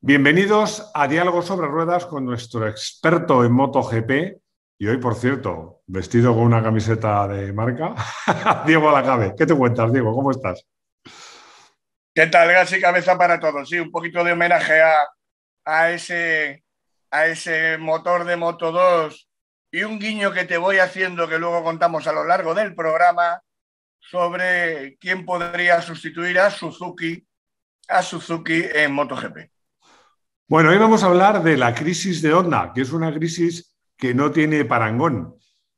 Bienvenidos a Diálogo sobre Ruedas con nuestro experto en MotoGP. Y hoy, por cierto, vestido con una camiseta de marca, Diego Alacabe. ¿Qué te cuentas, Diego? ¿Cómo estás? ¿Qué tal? Gas y cabeza para todos. Sí, un poquito de homenaje a, a, ese, a ese motor de Moto 2 y un guiño que te voy haciendo que luego contamos a lo largo del programa sobre quién podría sustituir a Suzuki, a Suzuki en MotoGP. Bueno, hoy vamos a hablar de la crisis de Onda, que es una crisis que no tiene parangón.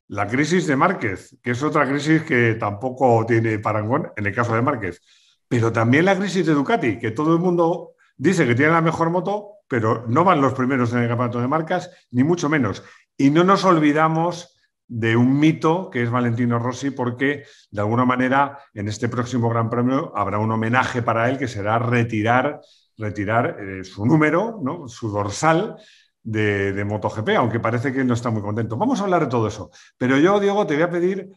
La crisis de Márquez, que es otra crisis que tampoco tiene parangón en el caso de Márquez. Pero también la crisis de Ducati, que todo el mundo dice que tiene la mejor moto, pero no van los primeros en el campeonato de marcas, ni mucho menos. Y no nos olvidamos de un mito que es Valentino Rossi, porque de alguna manera en este próximo Gran Premio habrá un homenaje para él que será retirar retirar eh, su número, ¿no? su dorsal de, MotoGP, aunque parece que no está muy contento. Vamos a hablar de todo eso. Pero yo, Diego, te voy a pedir,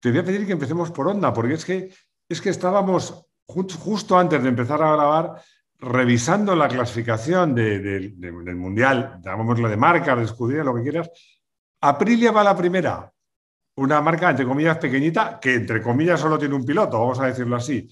te voy a pedir que empecemos por onda, porque es que, es que estábamos justo antes de empezar a grabar revisando la clasificación del Mundial, la de marca, de escudería, lo que quieras. Aprilia va la primera, una marca entre comillas pequeñita, que entre comillas solo tiene un piloto, vamos a decirlo así.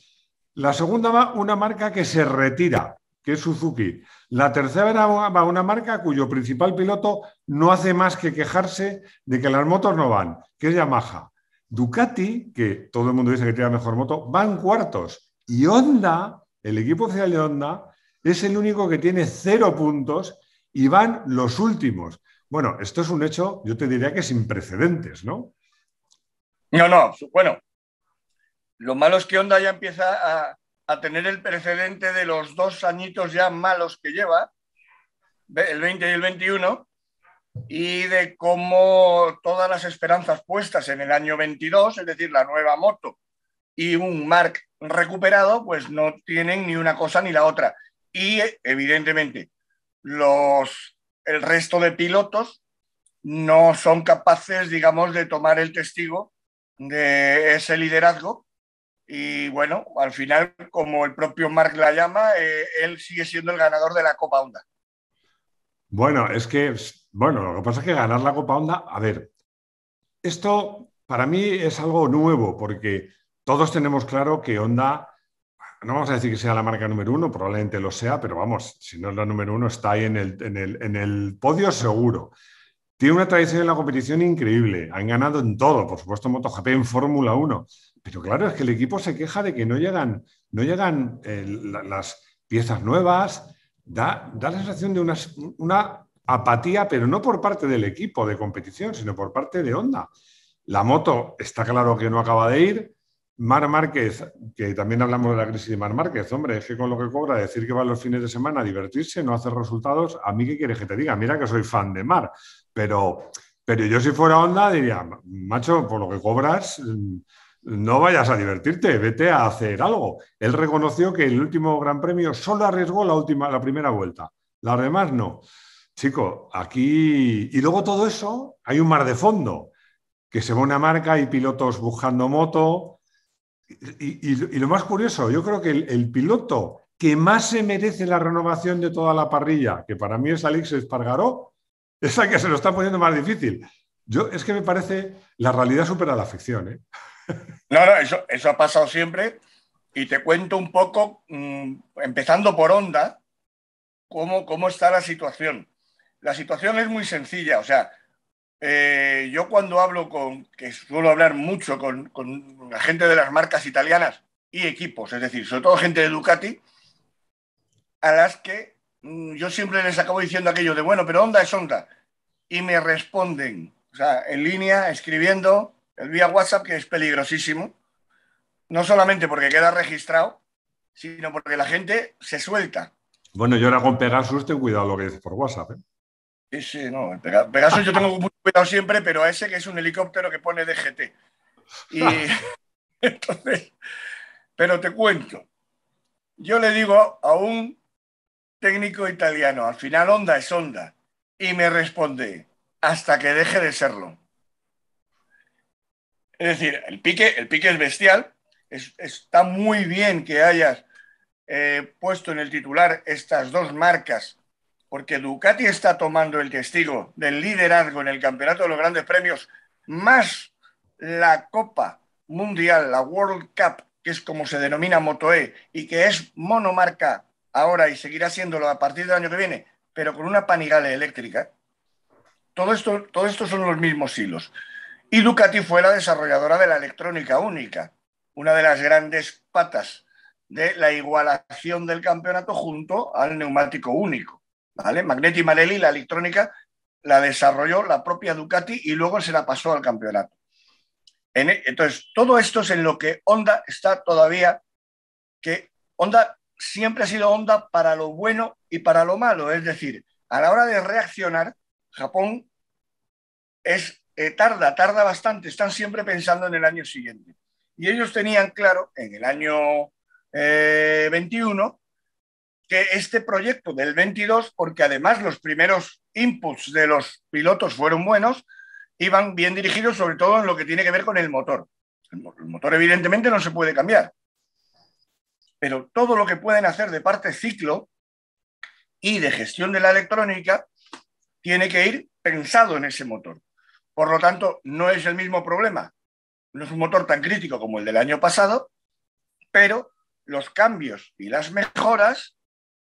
La segunda va una marca que se retira, que es Suzuki. La tercera era una marca cuyo principal piloto no hace más que quejarse de que las motos no van, que es Yamaha. Ducati, que todo el mundo dice que tiene la mejor moto, van cuartos. Y Honda, el equipo oficial de Honda, es el único que tiene cero puntos y van los últimos. Bueno, esto es un hecho, yo te diría que sin precedentes, ¿no? No, no, bueno, lo malo es que Honda ya empieza a, a tener el precedente de los dos añitos ya malos que lleva, el 20 y el 21, y de cómo todas las esperanzas puestas en el año 22, es decir, la nueva moto y un Mark recuperado, pues no tienen ni una cosa ni la otra. Y evidentemente, los, el resto de pilotos no son capaces, digamos, de tomar el testigo de ese liderazgo y bueno, al final, como el propio Mark la llama, eh, él sigue siendo el ganador de la Copa Honda. Bueno, es que, bueno, lo que pasa es que ganar la Copa Honda, a ver, esto para mí es algo nuevo, porque todos tenemos claro que Honda, no vamos a decir que sea la marca número uno, probablemente lo sea, pero vamos, si no es la número uno, está ahí en el, podio seguro. Tiene una tradición en la competición increíble. Han ganado en todo, por supuesto, MotoGP, en Fórmula 1. Pero claro, es que el equipo se queja de que no llegan, no llegan eh, las piezas nuevas. Da, da la sensación de una, apatía, pero no por parte del equipo de competición, sino por parte de Honda. La moto está claro que no acaba de ir. Mar Márquez, que también hablamos de la crisis de Mar Márquez, hombre, es que con lo que cobra decir que va los fines de semana a divertirse, no hacer resultados, a mí qué quieres que te diga, mira que soy fan de Mar, pero, pero yo si fuera Honda diría, macho, por lo que cobras, mm, no vayas a divertirte, vete a hacer algo. Él reconoció que el último Gran Premio solo arriesgó la, última, la primera vuelta, las demás no. Chico, aquí... Y luego todo eso, hay un mar de fondo, que se va una marca y pilotos buscando moto. Y, lo más curioso, yo creo que el, piloto que más se merece la renovación de toda la parrilla, que para mí es Alex Espargaró, es el que se lo está poniendo más difícil. Yo, es que me parece, la realidad supera la ficción. ¿eh? No, no, eso, ha pasado siempre. Y te cuento un poco, mm, empezando por onda, cómo, cómo está la situación. La situación es muy sencilla, o sea, eh, yo cuando hablo con, que suelo hablar mucho con, la gente de las marcas italianas y equipos, es decir, sobre todo gente de Ducati, a las que mm, yo siempre les acabo diciendo aquello de, bueno, pero onda es onda. Y me responden, o sea, en línea, escribiendo, el vía WhatsApp, que es peligrosísimo, no solamente porque queda registrado, sino porque la gente se suelta. Bueno, yo ahora con Pegasus tengo cuidado lo que dices por WhatsApp. ¿eh? Sí, sí, no, Pegasus yo tengo mucho cuidado siempre, pero a ese que es un helicóptero que pone DGT. Y entonces, pero te cuento, yo le digo a un técnico italiano, al final onda es onda, y me responde, hasta que deje de serlo. Es decir, el pique, el pique es bestial. está muy bien que hayas eh, puesto en el titular estas dos marcas, porque Ducati está tomando el testigo del liderazgo en el Campeonato de los Grandes Premios, más la Copa Mundial, la World Cup, que es como se denomina MotoE, y que es monomarca ahora y seguirá siéndolo a partir del año que viene, pero con una panigale eléctrica. Todo esto, todo esto son los mismos hilos. Y Ducati fue la desarrolladora de la electrónica única, una de las grandes patas de la igualación del campeonato junto al neumático único. ¿vale? Magneti Marelli, la electrónica, la desarrolló la propia Ducati y luego se la pasó al campeonato. E, entonces, todo esto es en lo que Honda está todavía, que Honda siempre ha sido Honda para lo bueno y para lo malo. Es decir, a la hora de reaccionar, Japón es eh, tarda, tarda bastante, están siempre pensando en el año siguiente. Y ellos tenían claro, en el año 21, eh, que este proyecto del 22, porque además los primeros inputs de los pilotos fueron buenos, iban bien dirigidos sobre todo en lo que tiene que ver con el motor. El motor evidentemente no se puede cambiar, pero todo lo que pueden hacer de parte ciclo y de gestión de la electrónica tiene que ir pensado en ese motor. Por lo tanto, no es el mismo problema. No es un motor tan crítico como el del año pasado, pero los cambios y las mejoras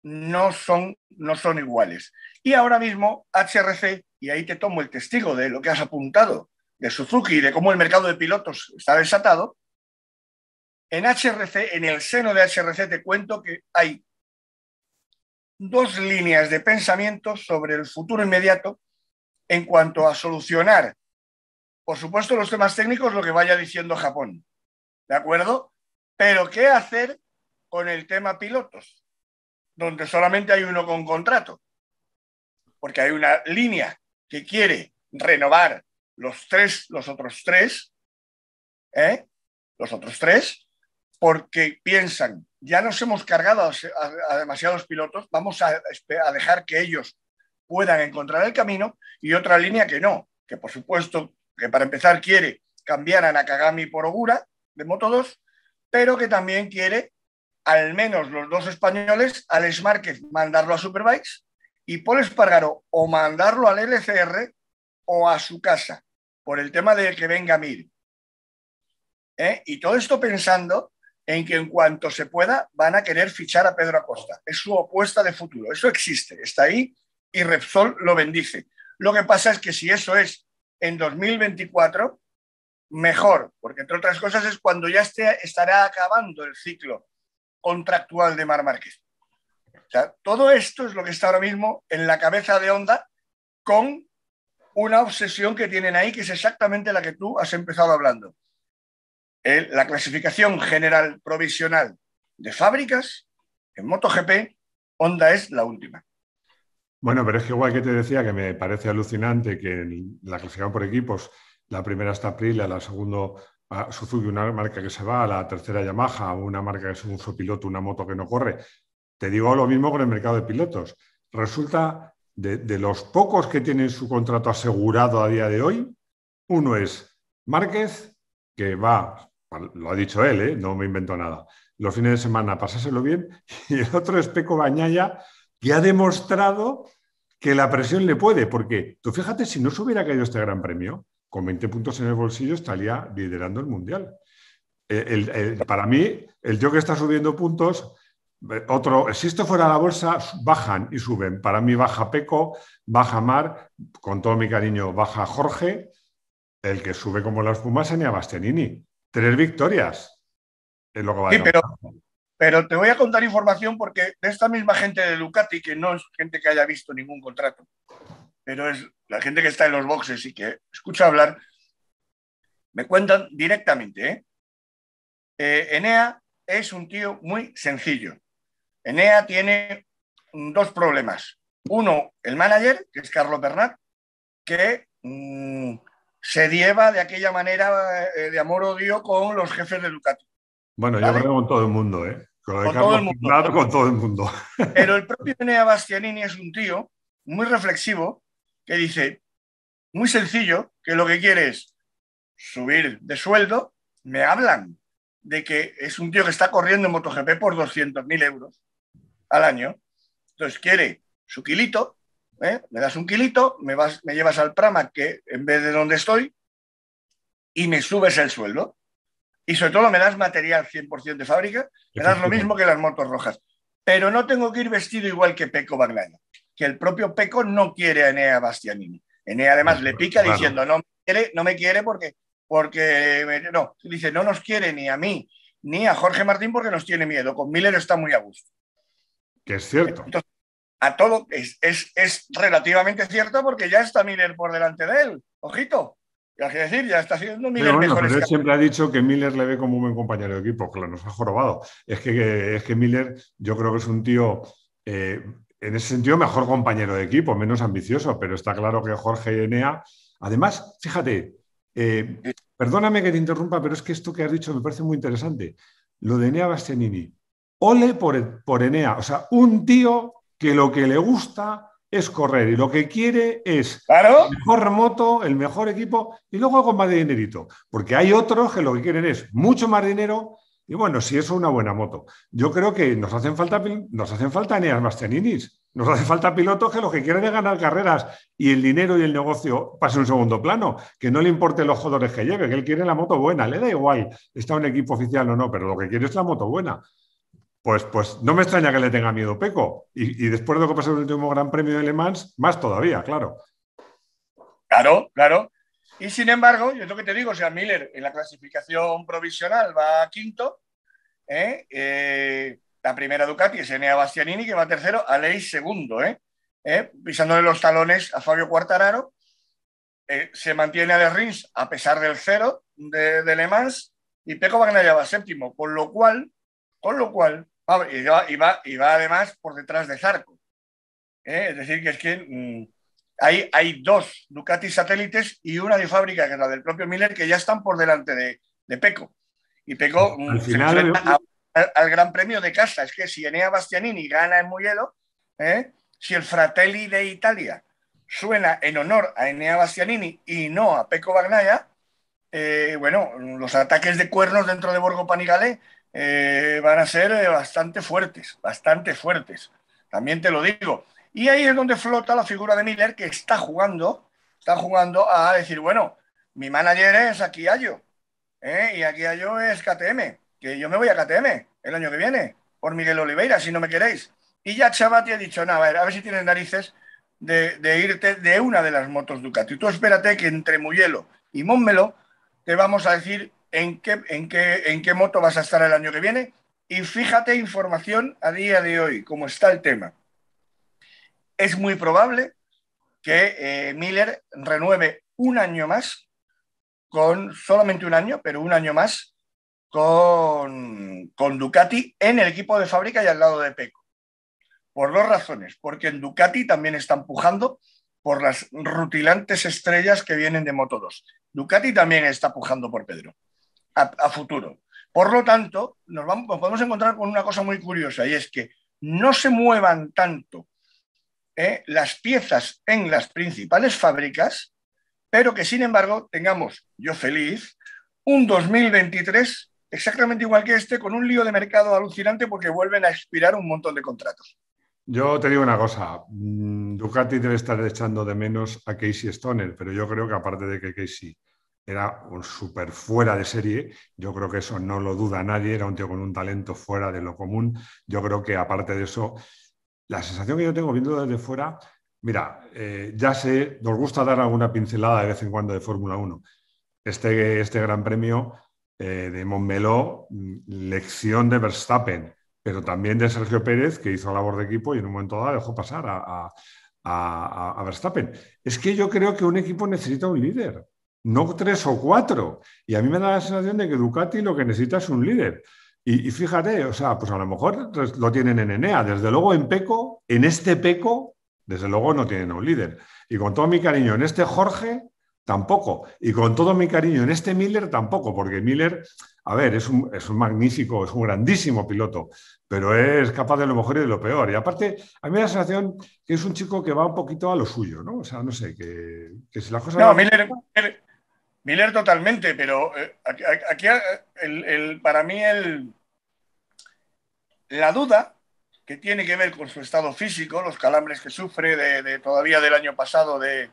no son, no son iguales. Y ahora mismo HRC, y ahí te tomo el testigo de lo que has apuntado de Suzuki y de cómo el mercado de pilotos está desatado, en HRC, en el seno de HRC te cuento que hay dos líneas de pensamiento sobre el futuro inmediato en cuanto a solucionar, por supuesto, los temas técnicos, lo que vaya diciendo Japón, ¿de acuerdo? Pero ¿qué hacer con el tema pilotos, donde solamente hay uno con contrato? Porque hay una línea que quiere renovar los tres, los otros tres, ¿eh? los otros tres, porque piensan, ya nos hemos cargado a, demasiados pilotos, vamos a, dejar que ellos puedan encontrar el camino y otra línea que no, que por supuesto, que para empezar quiere cambiar a Nakagami por Ogura de Moto 2, pero que también quiere, al menos los dos españoles, Alex Márquez mandarlo a Superbikes y Paul Espargaro o mandarlo al LCR o a su casa, por el tema de que venga Mir. ¿Eh? Y todo esto pensando en que en cuanto se pueda van a querer fichar a Pedro Acosta. Es su apuesta de futuro. Eso existe, está ahí y Repsol lo bendice. Lo que pasa es que si eso es en 2024, mejor, porque entre otras cosas es cuando ya estará acabando el ciclo contractual de Mar Márquez. todo esto es lo que está ahora mismo en la cabeza de Honda con una obsesión que tienen ahí, que es exactamente la que tú has empezado hablando. la clasificación general provisional de fábricas en MotoGP, Honda es la última. Bueno, pero es que igual que te decía que me parece alucinante que en la clasificación por equipos, la primera está Aprilia, la segunda ah, Suzuki, una marca que se va, la tercera Yamaha, una marca que es un piloto, una moto que no corre. Te digo lo mismo con el mercado de pilotos. Resulta de, los pocos que tienen su contrato asegurado a día de hoy, uno es Márquez, que va, lo ha dicho él, ¿eh? no me invento nada, los fines de semana pasáselo bien, y el otro es Peco Bañaya, que ha demostrado que la presión le puede, porque tú fíjate, si no se hubiera caído este gran premio, con 20 puntos en el bolsillo estaría liderando el mundial. Eh, para mí, el yo que está subiendo puntos, eh, otro, si esto fuera la bolsa, bajan y suben. Para mí baja Peco, baja Mar, con todo mi cariño, baja Jorge, el que sube como la espuma a Bastianini. Tres victorias. Es lo pero, pero te voy a contar información porque de esta misma gente de Ducati, que no es gente que haya visto ningún contrato, pero es la gente que está en los boxes y que escucha hablar, me cuentan directamente. ¿eh? Eh, Enea es un tío muy sencillo. Enea tiene dos problemas. Uno, el manager, que es Carlos Bernat, que mm, se lleva de aquella manera eh, de amor-odio con los jefes de Ducati. Bueno, yo creo con todo el mundo, ¿eh? Con, todo el mundo. Pero el propio nea Bastianini es un tío muy reflexivo que dice, muy sencillo, que lo que quiere es subir de sueldo. Me hablan de que es un tío que está corriendo en MotoGP por 200.000 euros al año. Entonces quiere su kilito, ¿eh? me das un kilito, me, vas, me llevas al Prama, que en vez de donde estoy, y me subes el sueldo y sobre todo me das material 100% de fábrica, me das lo mismo que las motos rojas. Pero no tengo que ir vestido igual que Peco Baglano, que el propio Peco no quiere a Enea Bastianini. Enea además le pica diciendo, no me quiere, no me quiere porque, porque, no, dice, no nos quiere ni a mí, ni a Jorge Martín porque nos tiene miedo. Con Miller está muy a gusto. Que es cierto. Entonces, a todo es, es relativamente cierto porque ya está Miller por delante de él. Ojito decir, ya está siendo Miller pero mejor pero él siempre ha dicho que Miller le ve como un buen compañero de equipo, que lo nos ha jorobado. Es que, es que Miller, yo creo que es un tío, eh, en ese sentido, mejor compañero de equipo, menos ambicioso, pero está claro que Jorge Enea. Además, fíjate, eh, perdóname que te interrumpa, pero es que esto que has dicho me parece muy interesante. Lo de Enea Bastianini. Ole por, por Enea, o sea, un tío que lo que le gusta es correr y lo que quiere es ¿Claro? mejor moto, el mejor equipo y luego con más de dinerito. Porque hay otros que lo que quieren es mucho más dinero y bueno, si es una buena moto. Yo creo que nos hacen falta, nos hacen falta más nos hace falta pilotos que lo que quieren es ganar carreras y el dinero y el negocio pase un segundo plano, que no le importe los jodores que lleve, que él quiere la moto buena, le da igual, está un equipo oficial o no, pero lo que quiere es la moto buena. Pues, pues, no me extraña que le tenga miedo Peco. Y, después de lo que pasó en el último Gran Premio de Le Mans, más todavía, claro. Claro, claro. Y sin embargo, yo es lo que te digo, o sea, Miller en la clasificación provisional va a quinto. ¿eh? Eh, la primera Ducati es Enea Bastianini, que va tercero, a segundo, ¿eh? pisándole los talones a Fabio Quartararo. se mantiene a De Rins a pesar del cero de, Le Mans y Peco Bagnaia va séptimo, con lo cual, con lo cual, y, va, además por detrás de Zarco. ¿eh? Es decir, que es que mm, hay, dos Ducati satélites y una de fábrica, que es la del propio Miller, que ya están por delante de, de Peco. Y Peco al, mm, eh, al, Gran Premio de casa. Es que si Enea Bastianini gana en Mugello, ¿eh? si el Fratelli de Italia suena en honor a Enea Bastianini y no a Peco Bagnaia, eh, bueno, los ataques de cuernos dentro de Borgo Panigale eh, van a ser eh, bastante fuertes, bastante fuertes. También te lo digo. Y ahí es donde flota la figura de Miller que está jugando, está jugando a decir, bueno, mi manager es aquí ¿eh? y yo es KTM, que yo me voy a KTM el año que viene, por Miguel Oliveira, si no me queréis. Y ya Chabati ha dicho, nada, a ver, a ver si tienes narices de, de, irte de una de las motos Ducati. Tú espérate que entre Muyelo y Mónmelo te vamos a decir en qué, moto vas a estar el año que viene. Y fíjate, información a día de hoy, cómo está el tema. Es muy probable que eh, Miller renueve un año más, con solamente un año, pero un año más, con, Ducati en el equipo de fábrica y al lado de Peco. Por dos razones, porque en Ducati también está empujando por las rutilantes estrellas que vienen de Moto 2. Ducati también está empujando por Pedro a, futuro. Por lo tanto, nos, vamos, podemos encontrar con una cosa muy curiosa y es que no se muevan tanto eh, las piezas en las principales fábricas, pero que sin embargo tengamos, yo feliz, un 2023 exactamente igual que este, con un lío de mercado alucinante porque vuelven a expirar un montón de contratos. Yo te digo una cosa, mm, Ducati debe estar echando de menos a Casey Stoner, pero yo creo que aparte de que Casey era un súper fuera de serie, yo creo que eso no lo duda nadie, era un tío con un talento fuera de lo común, yo creo que aparte de eso, la sensación que yo tengo viendo desde fuera, mira, eh, ya sé, nos gusta dar alguna pincelada de vez en cuando de Fórmula 1. Este, este gran premio eh, de Montmeló, mm, lección de Verstappen, pero también de Sergio Pérez, que hizo labor de equipo y en un momento dado dejó pasar a Verstappen. Es que yo creo que un equipo necesita un líder no tres o cuatro. Y a mí me da la sensación de que Ducati lo que necesita es un líder. Y, fíjate, o sea, pues a lo mejor lo tienen en Enea. Desde luego en Peco, en este Peco, desde luego no tienen un líder. Y con todo mi cariño, en este Jorge, tampoco. Y con todo mi cariño, en este Miller, tampoco, porque Miller, a ver, es un, es un magnífico, es un grandísimo piloto, pero es capaz de lo mejor y de lo peor. Y aparte, a mí me da la sensación que es un chico que va un poquito a lo suyo, ¿no? O sea, no sé, que, que si las cosas... No, Miller, Miller totalmente, pero eh, aquí, eh, para mí la duda que tiene que ver con su estado físico, los calambres que sufre de, todavía del año pasado de,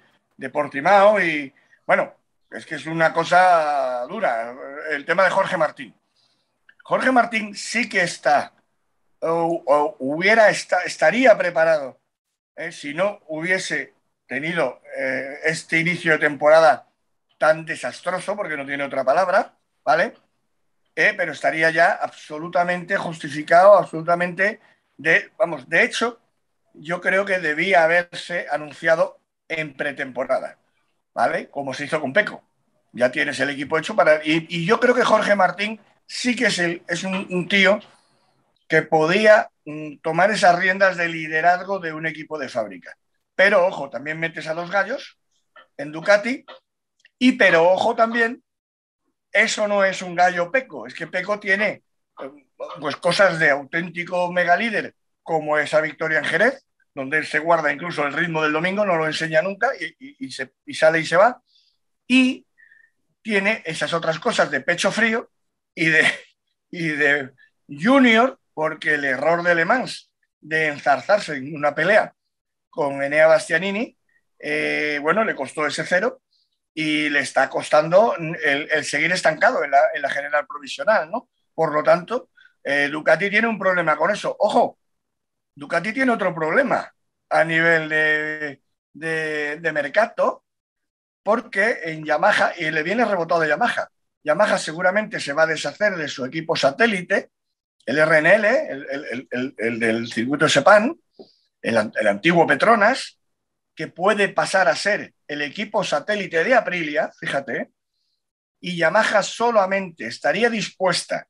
Portimao y bueno, es que es una cosa dura. Eh, el tema de Jorge Martín. Jorge Martín sí que está o, hubiera estaría preparado si no hubiese tenido este inicio de temporada tan desastroso, porque no tiene otra palabra, ¿vale? Eh, pero estaría ya absolutamente justificado, absolutamente de, vamos, de hecho, yo creo que debía haberse anunciado en pretemporada, ¿vale? Como se hizo con Peco. Ya tienes el equipo hecho para... Y, y yo creo que Jorge Martín sí que es, un, tío que podía mm, tomar esas riendas de liderazgo de un equipo de fábrica. Pero ojo, también metes a los gallos en Ducati y pero ojo también, eso no es un gallo Peco, es que Peco tiene eh, pues cosas de auténtico megalíder, como esa victoria en Jerez, donde él se guarda incluso el ritmo del domingo, no lo enseña nunca y, se, sale y se va. Y tiene esas otras cosas de pecho frío y de, y de junior, porque el error de Le Mans de enzarzarse en una pelea con Enea Bastianini, eh, bueno, le costó ese cero y le está costando el, seguir estancado en la, general provisional, ¿no? Por lo tanto, eh, Ducati tiene un problema con eso. Ojo, Ducati tiene otro problema a nivel de, mercado, porque en Yamaha, y le viene rebotado Yamaha, Yamaha seguramente se va a deshacer de su equipo satélite, el RNL, el, el del circuito Sepan, el, antiguo Petronas, que puede pasar a ser el equipo satélite de Aprilia, fíjate, y Yamaha solamente estaría dispuesta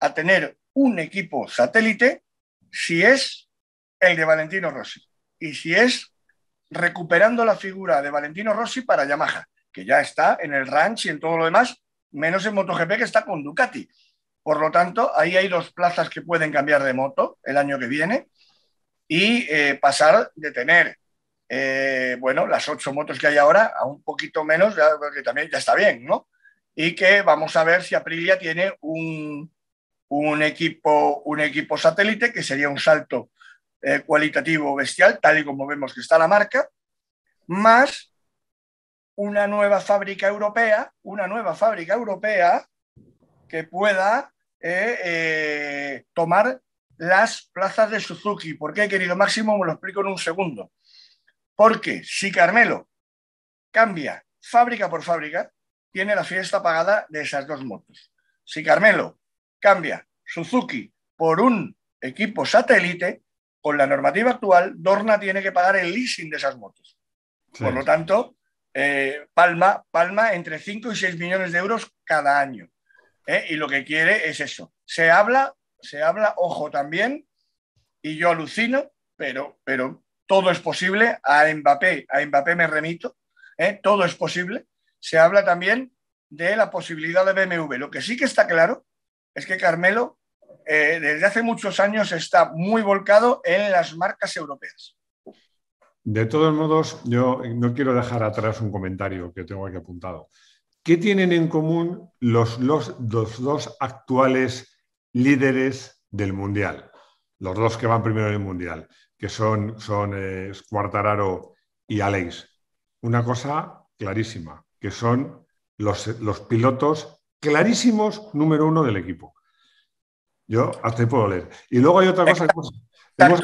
a tener un equipo satélite si es el de Valentino Rossi y si es recuperando la figura de Valentino Rossi para Yamaha, que ya está en el ranch y en todo lo demás, menos en MotoGP que está con Ducati. Por lo tanto, ahí hay dos plazas que pueden cambiar de moto el año que viene y eh, pasar de tener eh, bueno, las ocho motos que hay ahora, a un poquito menos, ya, que también ya está bien, ¿no? Y que vamos a ver si Aprilia tiene un, equipo, un equipo satélite, que sería un salto eh, cualitativo bestial, tal y como vemos que está la marca, más una nueva fábrica europea, una nueva fábrica europea que pueda eh, tomar las plazas de Suzuki. ¿Por qué, querido Máximo? Me lo explico en un segundo. Porque si Carmelo cambia fábrica por fábrica, tiene la fiesta pagada de esas dos motos. Si Carmelo cambia Suzuki por un equipo satélite, con la normativa actual, Dorna tiene que pagar el leasing de esas motos. Por lo tanto, eh, Palma, Palma entre 5 y 6 millones de euros cada año. Eh, y lo que quiere es eso. Se habla, se habla, ojo también, y yo alucino, pero, pero todo es posible, a Mbappé, a Mbappé me remito, ¿eh? todo es posible. Se habla también de la posibilidad de BMW. Lo que sí que está claro es que Carmelo eh, desde hace muchos años está muy volcado en las marcas europeas. De todos modos, yo no quiero dejar atrás un comentario que tengo aquí apuntado. ¿Qué tienen en común los, los dos actuales líderes del Mundial? Los dos que van primero en el Mundial que son, son eh, y Alex Una cosa clarísima, que son los, pilotos clarísimos número uno del equipo. Yo hasta ahí puedo leer. Y luego hay otra cosa. Hemos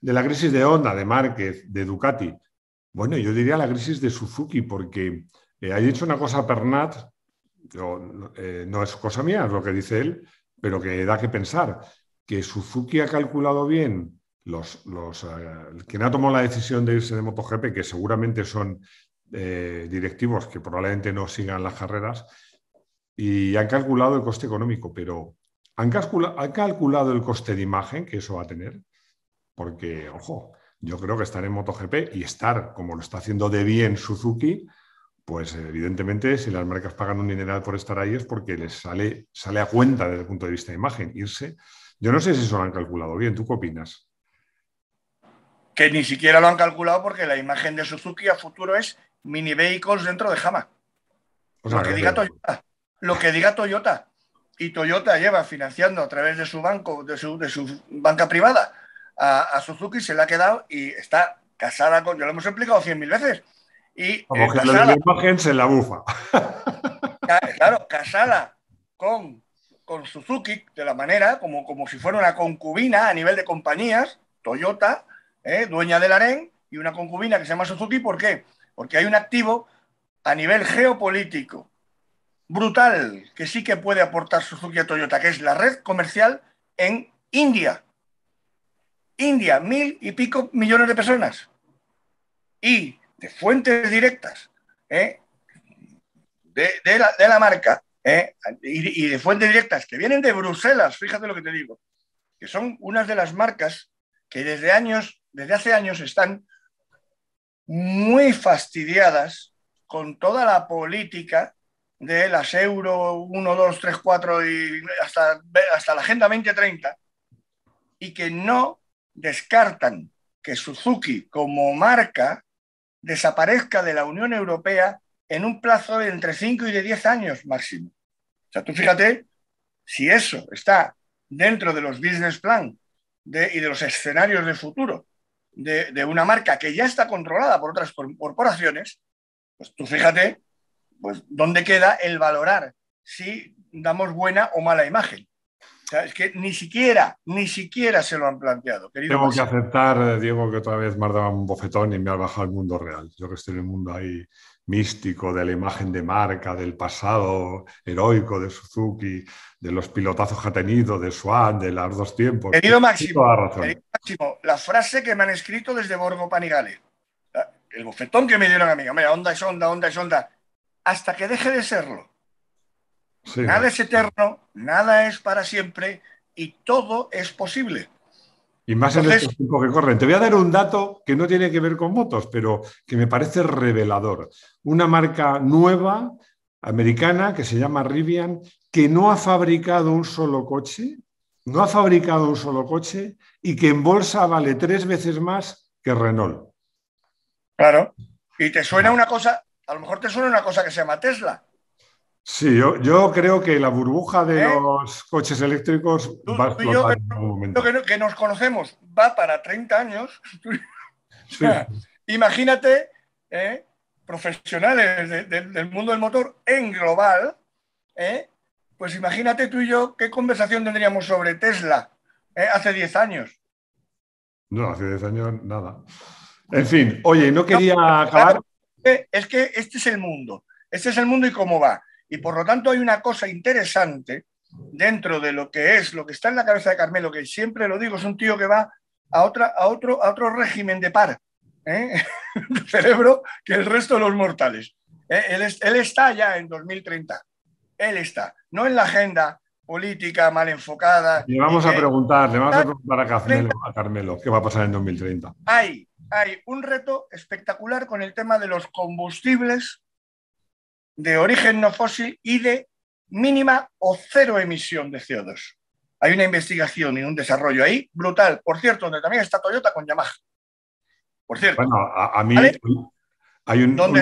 de la crisis de Honda, de Márquez, de Ducati. Bueno, yo diría la crisis de Suzuki, porque eh, ha dicho una cosa Pernat, eh, no es cosa mía, es lo que dice él, pero que da que pensar, que Suzuki ha calculado bien los, eh, quien ha tomado la decisión de irse de MotoGP, que seguramente son eh, directivos que probablemente no sigan las carreras, y han calculado el coste económico, pero han, calculado el coste de imagen que eso va a tener, porque, ojo, yo creo que estar en MotoGP y estar como lo está haciendo de bien Suzuki, pues evidentemente si las marcas pagan un dineral por estar ahí es porque les sale, sale a cuenta desde el punto de vista de imagen irse. Yo no sé si eso lo han calculado bien, ¿tú qué opinas? que ni siquiera lo han calculado porque la imagen de Suzuki a futuro es mini vehículos dentro de Jama. lo, que diga Toyota, lo que diga Toyota. Y Toyota lleva financiando a través de su banco, de su, banca privada, a, Suzuki, se le ha quedado y está casada con. ...yo lo hemos explicado cien mil veces. Y, la imagen se la bufa. claro, casada con, con Suzuki de la manera, como, como si fuera una concubina a nivel de compañías, Toyota, ¿eh? dueña del AREN y una concubina que se llama Suzuki. ¿Por qué? Porque hay un activo a nivel geopolítico brutal que sí que puede aportar Suzuki a Toyota, que es la red comercial en India. India, mil y pico millones de personas. Y de fuentes directas ¿eh? de, la, marca ¿eh? y, y de fuentes directas que vienen de Bruselas, fíjate lo que te digo, que son unas de las marcas que desde años desde hace años están muy fastidiadas con toda la política de las euro 1, 2, 3, 4 y hasta, la Agenda 2030 y que no descartan que Suzuki como marca desaparezca de la Unión Europea en un plazo de entre 5 y de 10 años máximo. O sea, tú fíjate, si eso está dentro de los business plan y de los escenarios de futuro de, una marca que ya está controlada por otras corporaciones, pues tú fíjate, pues dónde queda el valorar si damos buena o mala imagen. es que ni siquiera, ni siquiera se lo han planteado. Tengo que aceptar, eh, Diego, que otra vez me ha dado un bofetón y me ha bajado al mundo real. Yo que estoy en el mundo ahí místico de la imagen de marca, del pasado heroico de Suzuki, de los pilotazos que ha tenido, de Swan, de los dos tiempos. Querido Máximo, la frase que me han escrito desde Borgo Panigale. El bofetón que me dieron a mí. Mira, onda es onda, onda es onda. Hasta que deje de serlo. Nada es eterno, nada es para siempre y todo es posible. Y más en estos tiempos que corren. Te voy a dar un dato que no tiene que ver con motos, pero que me parece revelador. Una marca nueva americana que se llama Rivian, que no ha fabricado un solo coche no ha fabricado un solo coche y que en bolsa vale tres veces más que Renault. Claro. Y te suena una cosa, a lo mejor te suena una cosa que se llama Tesla. Sí, yo, creo que la burbuja de ¿Eh? los coches eléctricos va a yo, Que, nos conocemos va para 30 años. imagínate ¿eh? profesionales del mundo del motor en global, ¿eh? Pues imagínate tú y yo qué conversación tendríamos sobre Tesla eh, hace 10 años. No, hace 10 años nada. En fin, oye, no quería acabar. Es que este es el mundo, este es el mundo y cómo va. Y por lo tanto hay una cosa interesante dentro de lo que es, lo que está en la cabeza de Carmelo, que siempre lo digo, es un tío que va a, a, otro, a otro régimen de par, ¿eh? cerebro, que el resto de los mortales. ¿eh? Él, él está ya en 2030 él está, no en la agenda política mal enfocada. Le vamos a eh, preguntar, le vamos a preguntar a Carmelo, qué va a pasar en 2030. Hay, hay un reto espectacular con el tema de los combustibles de origen no fósil y de mínima o cero emisión de CO2. Hay una investigación y un desarrollo ahí brutal, por cierto, donde también está Toyota con Yamaha. Por cierto. Bueno, a, mí hay un, donde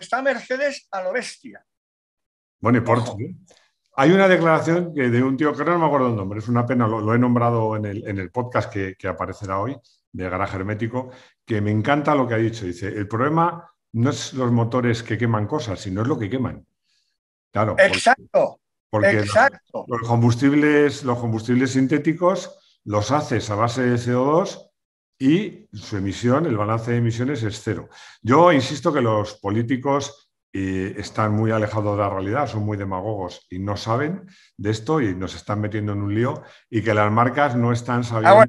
está Mercedes a lo bestia bueno, y por Hay una declaración de un tío que no me acuerdo el nombre, es una pena, lo, he nombrado en el, podcast que, aparecerá hoy, de Garaje Hermético, que me encanta lo que ha dicho. Dice, el problema no es los motores que queman cosas, sino es lo que queman. Claro. Exacto. Porque, combustibles, los combustibles sintéticos los haces a base de CO2 y su emisión, el balance de emisiones es cero. Yo insisto que los políticos están muy alejados de la realidad, son muy demagogos y no saben de esto y nos están metiendo en un lío y que las marcas no están ah, sabiendo.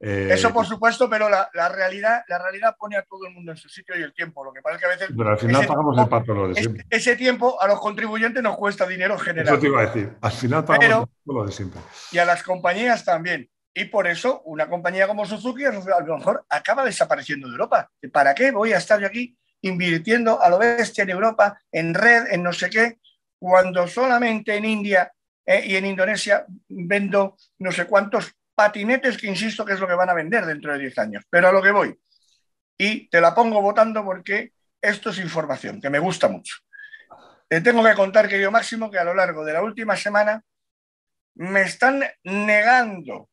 Eh, eso, por supuesto, pero la, realidad, la realidad pone a todo el mundo en su sitio y el tiempo. Lo que pasa es que a veces. Pero al final pagamos el pato lo de siempre. Ese, tiempo a los contribuyentes nos cuesta dinero general Eso te iba a decir. Al final pagamos lo de siempre. Y a las compañías también. Y por eso una compañía como Suzuki a lo mejor acaba desapareciendo de Europa. ¿Para qué voy a estar yo aquí invirtiendo a lo bestia en Europa, en red, en no sé qué, cuando solamente en India eh, y en Indonesia vendo no sé cuántos patinetes, que insisto que es lo que van a vender dentro de 10 años, pero a lo que voy. Y te la pongo votando porque esto es información que me gusta mucho. Te tengo que contar, querido Máximo, que a lo largo de la última semana me están negando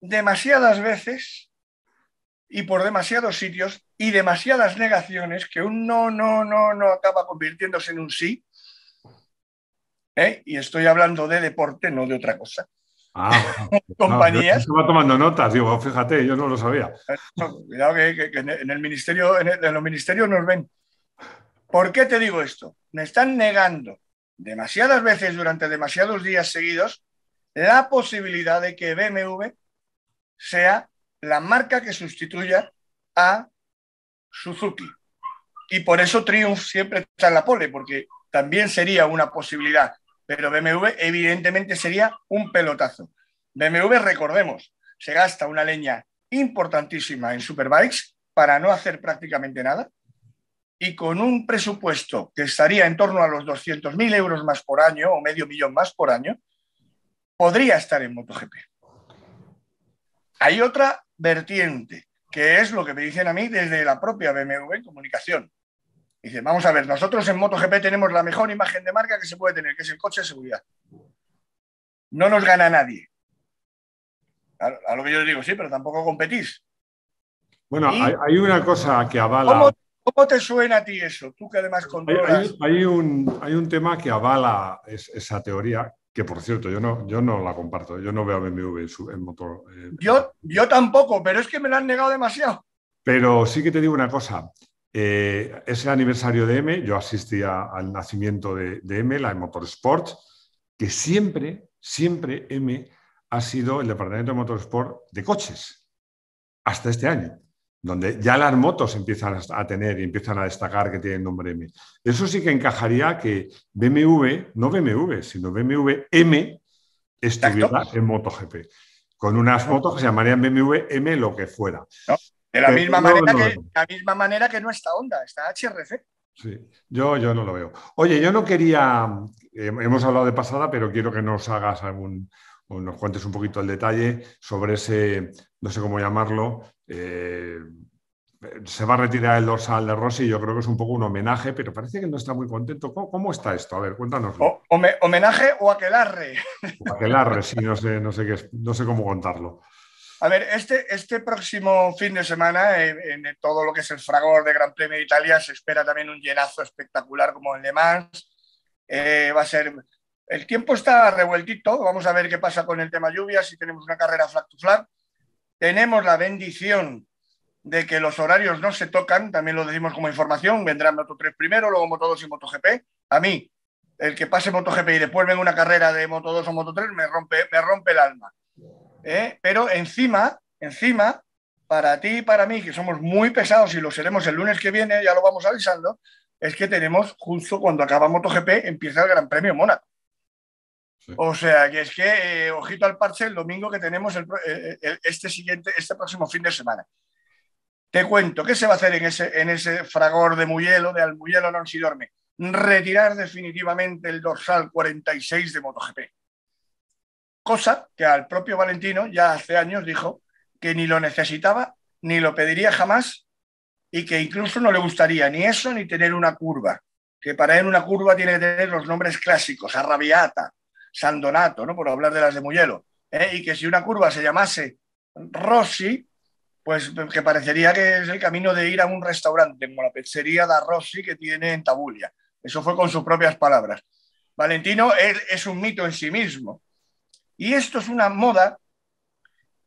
demasiadas veces y por demasiados sitios y demasiadas negaciones que un no, no, no, no acaba convirtiéndose en un sí. ¿eh? Y estoy hablando de deporte, no de otra cosa. Ah, compañías. tomando notas, digo, fíjate, yo no lo sabía. Cuidado que, en el ministerio, en, en los ministerios nos ven. ¿Por qué te digo esto? Me están negando demasiadas veces durante demasiados días seguidos la posibilidad de que BMW sea la marca que sustituya a Suzuki. Y por eso Triumph siempre está en la pole, porque también sería una posibilidad. Pero BMW evidentemente sería un pelotazo. BMW, recordemos, se gasta una leña importantísima en Superbikes para no hacer prácticamente nada y con un presupuesto que estaría en torno a los 200.000 euros más por año o medio millón más por año, podría estar en MotoGP. Hay otra vertiente, que es lo que me dicen a mí desde la propia BMW Comunicación. Dice, vamos a ver, nosotros en MotoGP tenemos la mejor imagen de marca que se puede tener, que es el coche de seguridad. No nos gana nadie. A, lo que yo le digo, sí, pero tampoco competís. Bueno, hay, una cosa que avala. ¿cómo, te suena a ti eso? Tú que además controlas. Hay, un, hay un, tema que avala esa teoría, que por cierto, yo no, yo no la comparto, yo no veo a BMW en, eh, motor. yo, tampoco, pero es que me la han negado demasiado. Pero sí que te digo una cosa, eh, es el aniversario de M, yo asistí al nacimiento de, de, M, la Motorsport, que siempre, siempre M ha sido el departamento de Motorsport de coches, hasta este año donde ya las motos empiezan a tener y empiezan a destacar que tienen nombre M. Eso sí que encajaría que BMW, no BMW, sino BMW M, estuviera en MotoGP, con unas motos que se llamarían BMW M lo que fuera. de la, misma manera que, la misma manera que no está Honda, está HRC. Sí, yo, yo no lo veo. Oye, yo no quería, eh, hemos hablado de pasada, pero quiero que nos hagas algún, nos cuentes un poquito el detalle sobre ese, no sé cómo llamarlo, eh, se va a retirar el dorsal de Rossi, yo creo que es un poco un homenaje, pero parece que no está muy contento. ¿Cómo, está esto? A ver, cuéntanos. ¿Homenaje o aquelarre? O aquelarre, sí, no sé, no sé, cómo contarlo. A ver, este, este próximo fin de semana, en, todo lo que es el fragor de Gran Premio de Italia, se espera también un llenazo espectacular como en Le Mans. Eh, va a ser. El tiempo está revueltito, vamos a ver qué pasa con el tema lluvia si tenemos una carrera flag to tenemos la bendición de que los horarios no se tocan, también lo decimos como información, vendrán Moto 3 primero, luego Moto 2 y MotoGP. A mí, el que pase MotoGP y después venga una carrera de Moto 2 o Moto 3 me rompe, me rompe el alma. ¿eh? Pero encima, encima, para ti y para mí, que somos muy pesados y lo seremos el lunes que viene, ya lo vamos avisando, es que tenemos justo cuando acaba MotoGP empieza el Gran Premio Mónaco. O sea, que es que, eh, ojito al parche, el domingo que tenemos eh, eh, este siguiente, este próximo fin de semana. Te cuento, ¿qué se va a hacer en ese, fragor de Muyelo, de Almuyelo no si dorme? Retirar definitivamente el dorsal 46 de MotoGP. Cosa que al propio Valentino ya hace años dijo que ni lo necesitaba, ni lo pediría jamás y que incluso no le gustaría ni eso ni tener una curva. Que para él una curva tiene que tener los nombres clásicos, Arrabiata, San Donato, ¿no? por hablar de las de Muyelo, ¿eh? y que si una curva se llamase Rossi, pues, pues que parecería que es el camino de ir a un restaurante, como la pizzería da Rossi que tiene en Tabulia. Eso fue con sus propias palabras. Valentino es, un mito en sí mismo. Y esto es una moda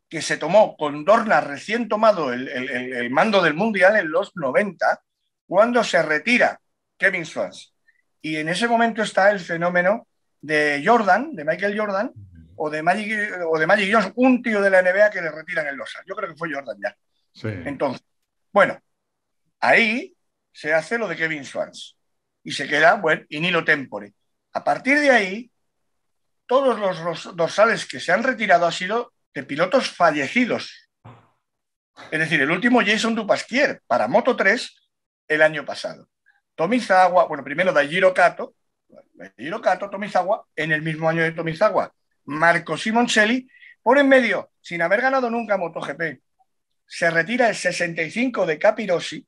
que se tomó con Dorna recién tomado el, el, mando del Mundial en los 90, cuando se retira Kevin Swans. Y en ese momento está el fenómeno de Jordan, de Michael Jordan, o de Magic, o de Magic un tío de la NBA que le retiran el losa. Yo creo que fue Jordan ya. Entonces, bueno, ahí se hace lo de Kevin Swans y se queda, bueno, y Nilo tempore. A partir de ahí, todos los, dorsales que se han retirado han sido de pilotos fallecidos. Es decir, el último Jason Dupasquier para Moto 3 el año pasado. Zagua, bueno, primero Dajiro Kato, Tiro Cato, Tomizawa en el mismo año de Tomizawa. Marco Simoncelli por en medio, sin haber ganado nunca MotoGP. Se retira el 65 de Capirossi,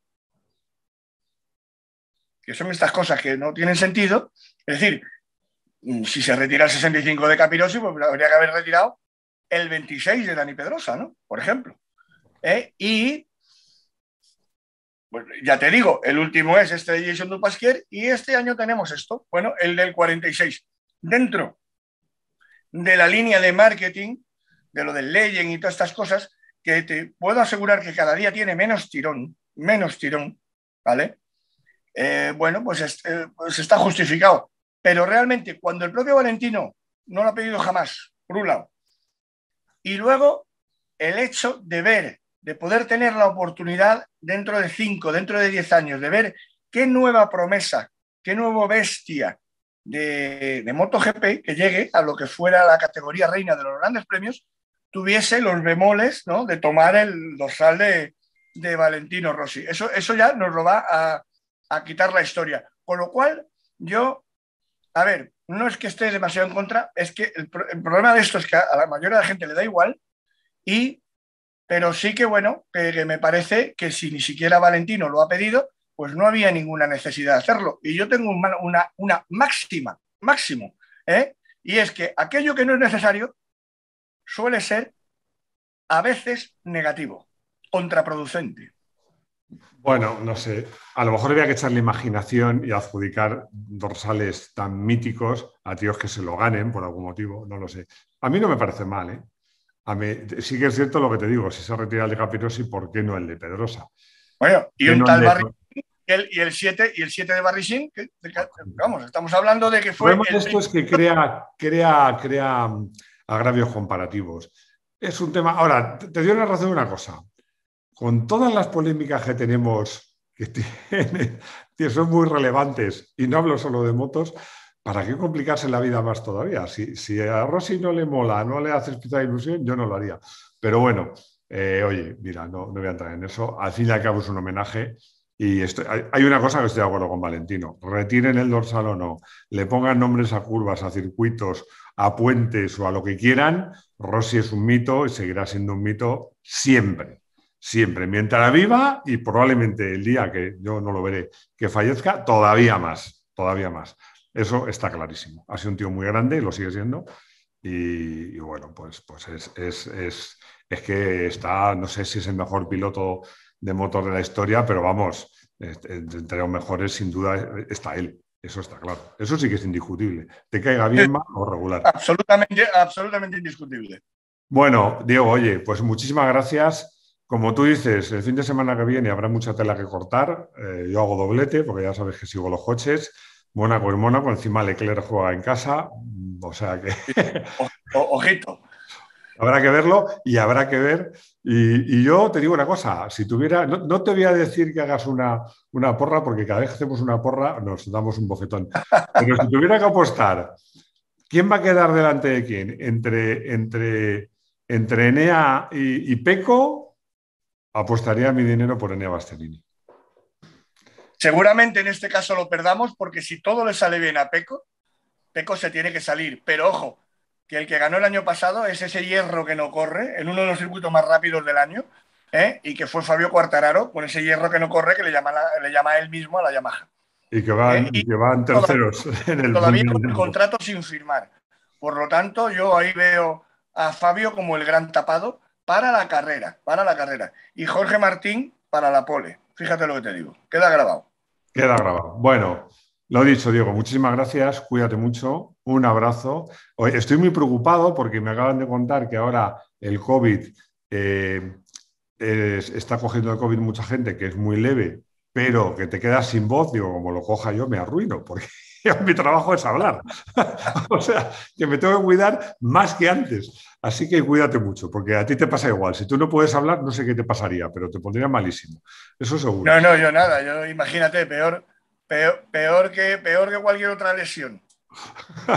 que son estas cosas que no tienen sentido. Es decir, mm, si se retira el 65 de Capirossi, pues habría que haber retirado el 26 de Dani Pedrosa, ¿no? Por ejemplo. ¿Eh? Y pues, ya te digo, el último es este de Jason Dupasquier y este año tenemos esto, bueno, el del 46. Dentro de la línea de marketing, de lo del Legend y todas estas cosas, que te puedo asegurar que cada día tiene menos tirón, menos tirón, ¿vale? Eh, bueno, pues, eh, pues, está justificado. Pero realmente, cuando el propio Valentino no lo ha pedido jamás, por un lado, y luego el hecho de ver de poder tener la oportunidad dentro de cinco, dentro de diez años, de ver qué nueva promesa, qué nuevo bestia de, MotoGP que llegue a lo que fuera la categoría reina de los grandes premios, tuviese los bemoles ¿no? de tomar el dorsal de, Valentino Rossi. Eso, eso ya nos lo va a, quitar la historia. Con lo cual, yo, a ver, no es que esté demasiado en contra, es que el, problema de esto es que a la mayoría de la gente le da igual y pero sí que bueno, que, me parece que si ni siquiera Valentino lo ha pedido, pues no había ninguna necesidad de hacerlo. Y yo tengo una, máxima, máximo, ¿eh? y es que aquello que no es necesario suele ser a veces negativo, contraproducente. Bueno, no sé, a lo mejor había que echarle imaginación y adjudicar dorsales tan míticos a tíos que se lo ganen por algún motivo, no lo sé. A mí no me parece mal, ¿eh? sí que es cierto lo que te digo, si se retira el de Capirossi, ¿por qué no el de Pedrosa? Bueno, y el, y 7 y el 7 de Barricín, vamos, estamos hablando de que fue esto es que crea crea crea mm, agravios comparativos. Es un tema, ahora te, doy dio la razón de una cosa. Con todas las polémicas que tenemos que son muy relevantes y no hablo solo de motos, ¿para qué complicarse la vida más todavía? Si, a Rossi no le mola, no le hace de ilusión, yo no lo haría. Pero bueno, eh, oye, mira, no, voy a entrar en eso. Al fin y al cabo es un homenaje. Y hay, una cosa que estoy de acuerdo con Valentino. Retiren el dorsal o no, le pongan nombres a curvas, a circuitos, a puentes o a lo que quieran. Rossi es un mito y seguirá siendo un mito siempre siempre, mientras viva y probablemente el día que yo no lo veré, que fallezca, todavía más, todavía más. Eso está clarísimo. Ha sido un tío muy grande, lo sigue siendo. Y, bueno, pues, pues es, es, que está, no sé si es el mejor piloto de motor de la historia, pero vamos, entre los mejores sin duda está él. Eso está claro. Eso sí que es indiscutible. Te caiga bien, más o regular. Absolutamente, absolutamente indiscutible. Bueno, Diego, oye, pues muchísimas gracias. Como tú dices, el fin de semana que viene habrá mucha tela que cortar. Eh, yo hago doblete porque ya sabes que sigo los coches. Mónaco en Mónaco, encima Leclerc juega en casa, o sea que... ojito. Habrá que verlo y habrá que ver. Y, yo te digo una cosa, si tuviera, no, te voy a decir que hagas una, una, porra, porque cada vez que hacemos una porra nos damos un bofetón. Pero si tuviera que apostar, ¿quién va a quedar delante de quién? Entre, entre, entre Enea y, Peco, apostaría mi dinero por Enea Bastellini. Seguramente en este caso lo perdamos porque si todo le sale bien a Peco, Peco se tiene que salir. Pero ojo, que el que ganó el año pasado es ese hierro que no corre en uno de los circuitos más rápidos del año ¿eh? y que fue Fabio Cuartararo con ese hierro que no corre que le llama, le llama él mismo a la Yamaha. Y que van, ¿Eh? terceros el Todavía con el contrato sin firmar. Por lo tanto, yo ahí veo a Fabio como el gran tapado para la carrera, para la carrera. Y Jorge Martín para la pole. Fíjate lo que te digo. Queda grabado. Queda grabado. Bueno, lo dicho, Diego, muchísimas gracias. Cuídate mucho. Un abrazo. Estoy muy preocupado porque me acaban de contar que ahora el COVID eh, está cogiendo el COVID mucha gente que es muy leve, pero que te quedas sin voz. Digo, como lo coja yo, me arruino porque mi trabajo es hablar. o sea, que me tengo que cuidar más que antes. Así que cuídate mucho, porque a ti te pasa igual. Si tú no puedes hablar, no sé qué te pasaría, pero te pondría malísimo. Eso seguro. No, no, yo nada. Yo imagínate, peor, peor, peor que, peor que cualquier otra lesión.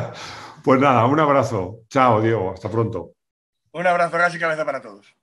pues nada, un abrazo. Chao, Diego. Hasta pronto. Un abrazo, casi cabeza para todos.